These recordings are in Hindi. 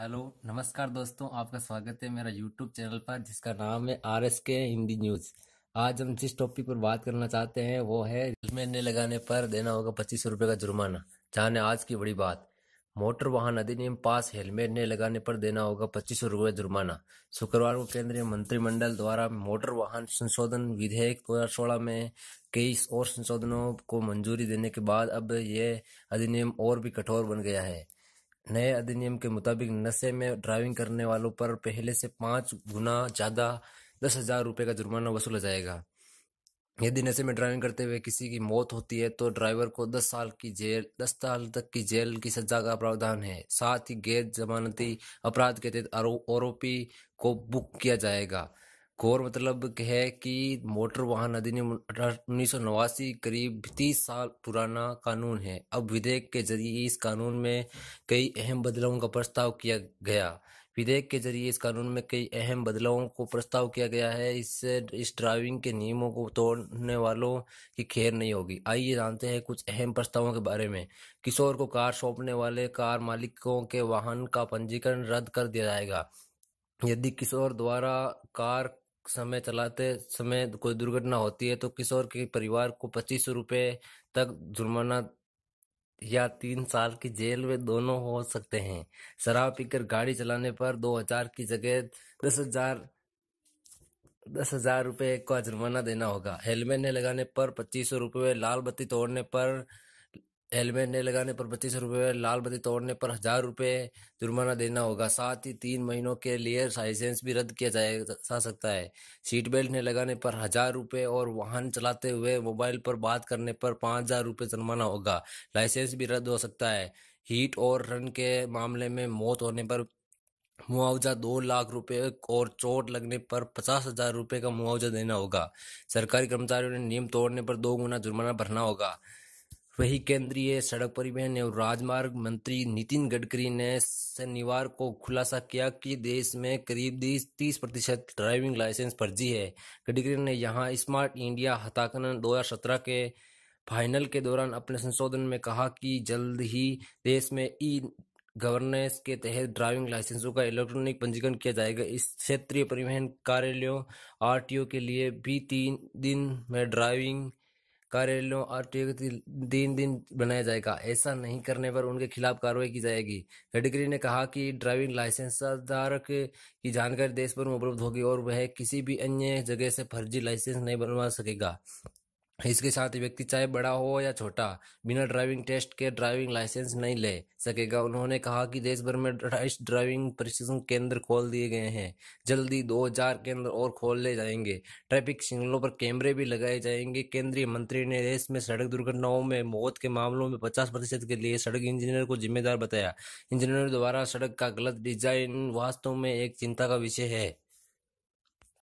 हेलो नमस्कार दोस्तों आपका स्वागत है मेरा यूट्यूब चैनल पर जिसका नाम है आर एस के हिंदी न्यूज आज हम जिस टॉपिक पर बात करना चाहते हैं वो है हेलमेट न लगाने पर देना होगा पच्चीस सौ रुपये का जुर्माना जाने आज की बड़ी बात मोटर वाहन अधिनियम पास हेलमेट न लगाने पर देना होगा पच्चीस सौ रुपये जुर्माना शुक्रवार को केंद्रीय मंत्रिमंडल द्वारा मोटर वाहन संशोधन विधेयक दो हजार सोलह में कई और संशोधनों को मंजूरी देने के बाद अब यह अधिनियम और भी कठोर बन गया है नए अधिनियम के मुताबिक नशे में ड्राइविंग करने वालों पर पहले से पांच गुना ज़्यादा दस हजार रुपये का जुर्माना वसूला जाएगा यदि नशे में ड्राइविंग करते हुए किसी की मौत होती है तो ड्राइवर को दस साल की जेल दस साल तक की जेल की सजा का प्रावधान है साथ ही गैर जमानती अपराध के तहत आरोपी को बुक किया जाएगा कोर मतलब है कि मोटर वाहन अधिनियम उन्नीस सौ नवासी करीब तीस साल पुराना कानून है अब विधेयक के जरिए इस कानून में कई अहम बदलावों का प्रस्ताव किया गया विधेयक के जरिए इस कानून में कई अहम बदलावों को प्रस्ताव किया गया है इससे इस ड्राइविंग के नियमों को तोड़ने वालों की खैर नहीं होगी आइए जानते हैं कुछ अहम प्रस्तावों के बारे में किशोर को कार सौंपने वाले कार मालिकों के वाहन का पंजीकरण रद्द कर दिया जाएगा यदि किशोर द्वारा कार समय चलाते समय कोई दुर्घटना होती है तो किशोर के परिवार को पच्चीस रुपये तक जुर्माना या तीन साल की जेल में दोनों हो सकते हैं शराब पीकर गाड़ी चलाने पर दो हजार की जगह दस हजार दस हजार रुपये का जुर्माना देना होगा हेलमेट न लगाने पर पच्चीस सौ रुपये लाल बत्ती तोड़ने पर हेलमेट नहीं लगाने पर पच्चीस रुपये लाल बत्ती तोड़ने पर हजार रुपये जुर्माना देना होगा साथ ही तीन महीनों के लिए लाइसेंस भी रद्द किया जाए जा सकता है सीट बेल्ट नहीं लगाने पर हजार रुपये और वाहन चलाते हुए मोबाइल पर बात करने पर पाँच हजार रुपये जुर्माना होगा लाइसेंस भी रद्द हो सकता है हीट और रन के मामले में मौत होने पर मुआवजा दो लाख रुपए और चोट लगने पर पचास हजार रुपये का मुआवजा देना होगा सरकारी कर्मचारियों ने नियम तोड़ने पर दो गुना जुर्माना भरना होगा वही केंद्रीय सड़क परिवहन एवं राजमार्ग मंत्री नितिन गडकरी ने शनिवार को खुलासा किया कि देश में करीब तीस प्रतिशत ड्राइविंग लाइसेंस फर्जी है गडकरी ने यहां स्मार्ट इंडिया हताकन 2017 के फाइनल के दौरान अपने संशोधन में कहा कि जल्द ही देश में ई गवर्नेंस के तहत ड्राइविंग लाइसेंसों का इलेक्ट्रॉनिक पंजीकरण किया जाएगा इस क्षेत्रीय परिवहन कार्यालयों आर के लिए भी तीन दिन में ड्राइविंग कार्यालयों और दिन दिन बनाया जाएगा ऐसा नहीं करने पर उनके खिलाफ कार्रवाई की जाएगी गडकरी ने कहा कि ड्राइविंग लाइसेंस धारक की जानकारी देश भर में उपलब्ध होगी और वह किसी भी अन्य जगह से फर्जी लाइसेंस नहीं बनवा सकेगा इसके साथ व्यक्ति चाहे बड़ा हो या छोटा बिना ड्राइविंग टेस्ट के ड्राइविंग लाइसेंस नहीं ले सकेगा उन्होंने कहा कि देश भर में अट्ठाईस ड्राइविंग प्रशिक्षण केंद्र खोल दिए गए हैं जल्दी दो हजार केंद्र और खोले जाएंगे ट्रैफिक सिग्नलों पर कैमरे भी लगाए जाएंगे केंद्रीय मंत्री ने देश में सड़क दुर्घटनाओं में मौत के मामलों में पचास प्रतिशत के लिए सड़क इंजीनियर को जिम्मेदार बताया इंजीनियर द्वारा सड़क का गलत डिजाइन वास्तव में एक चिंता का विषय है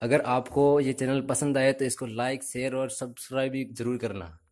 अगर आपको ये चैनल पसंद आए तो इसको लाइक शेयर और सब्सक्राइब भी ज़रूर करना